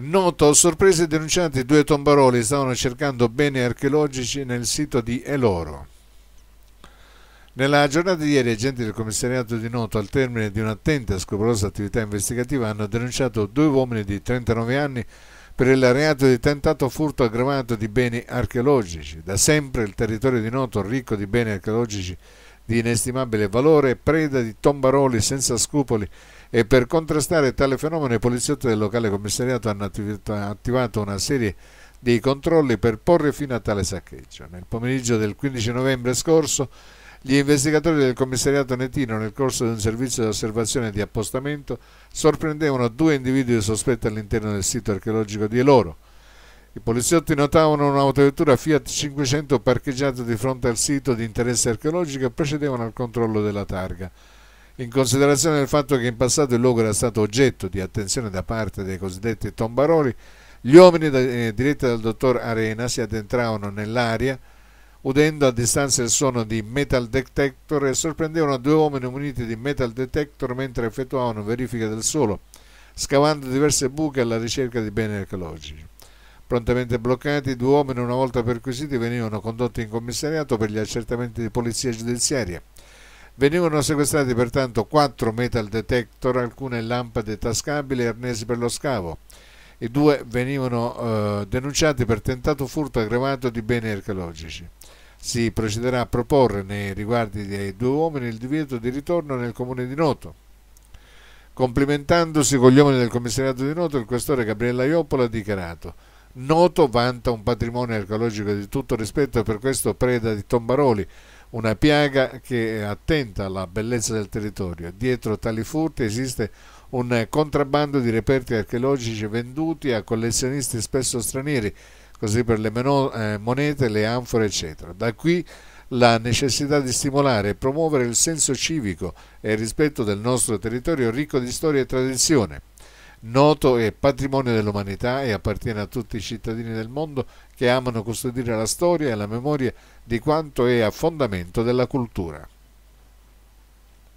Noto sorprese denuncianti due tombaroli stavano cercando beni archeologici nel sito di Eloro. Nella giornata di ieri agenti del commissariato di Noto al termine di un'attenta e scrupolosa attività investigativa hanno denunciato due uomini di 39 anni per il reato di tentato furto aggravato di beni archeologici. Da sempre il territorio di Noto, ricco di beni archeologici di inestimabile valore, preda di tombaroli senza scrupoli e per contrastare tale fenomeno i poliziotti del locale commissariato hanno attivato una serie di controlli per porre fine a tale saccheggio. Nel pomeriggio del 15 novembre scorso gli investigatori del commissariato Netino nel corso di un servizio di osservazione e di appostamento sorprendevano due individui sospetti all'interno del sito archeologico di Eloro i poliziotti notavano un'autovettura Fiat 500 parcheggiata di fronte al sito di interesse archeologico e procedevano al controllo della targa. In considerazione del fatto che in passato il luogo era stato oggetto di attenzione da parte dei cosiddetti tombaroli, gli uomini eh, diretti dal dottor Arena si addentravano nell'aria udendo a distanza il suono di metal detector e sorprendevano due uomini muniti di metal detector mentre effettuavano verifiche del suolo, scavando diverse buche alla ricerca di beni archeologici prontamente bloccati, due uomini una volta perquisiti venivano condotti in commissariato per gli accertamenti di polizia giudiziaria. Venivano sequestrati pertanto quattro metal detector, alcune lampade tascabili e arnesi per lo scavo. I due venivano eh, denunciati per tentato furto aggravato di beni archeologici. Si procederà a proporre nei riguardi dei due uomini il divieto di ritorno nel comune di Noto. Complimentandosi con gli uomini del commissariato di Noto, il questore Gabriella Ioppola ha dichiarato Noto vanta un patrimonio archeologico di tutto rispetto e per questo preda di tombaroli, una piaga che attenta alla bellezza del territorio. Dietro tali furti esiste un contrabbando di reperti archeologici venduti a collezionisti spesso stranieri, così per le eh, monete, le anfore, eccetera. Da qui la necessità di stimolare e promuovere il senso civico e il rispetto del nostro territorio ricco di storia e tradizione noto è patrimonio dell'umanità e appartiene a tutti i cittadini del mondo che amano custodire la storia e la memoria di quanto è a fondamento della cultura.